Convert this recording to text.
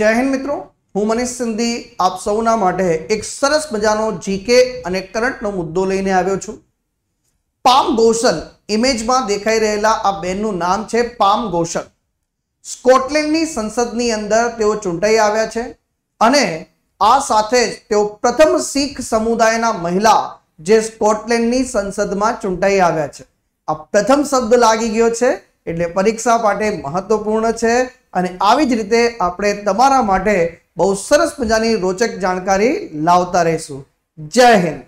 જય હિન્દ મિત્રો હું મનીષ સિંધી આપ સૌના માટે એક સરસ મજાનો જીકે અને કરંટનો મુદ્દો લઈને આવ્યો છું પામ ગોસલ ઇમેજમાં દેખાઈ રહેલા આ બેનનું નામ છે પામ ગોસલ સ્કોટલેન્ડની સંસદની અંદર તેઓ ચૂંટાઈ આવ્યા છે અને આ સાથે જ તેઓ પ્રથમ શીખ સમુદાયના મહિલા જે સ્કોટલેન્ડની સંસદમાં ચૂંટાઈ આવ્યા છે આ પ્રથમ શબ્દ લાગી ગયો છે એટલે પરીક્ષા માટે મહત્વપૂર્ણ છે અને આવી જ રીતે આપણે તમારા માટે બહુ સરસ મજાની રોચક જાણકારી લાવતા રહીશું જય હિન્દ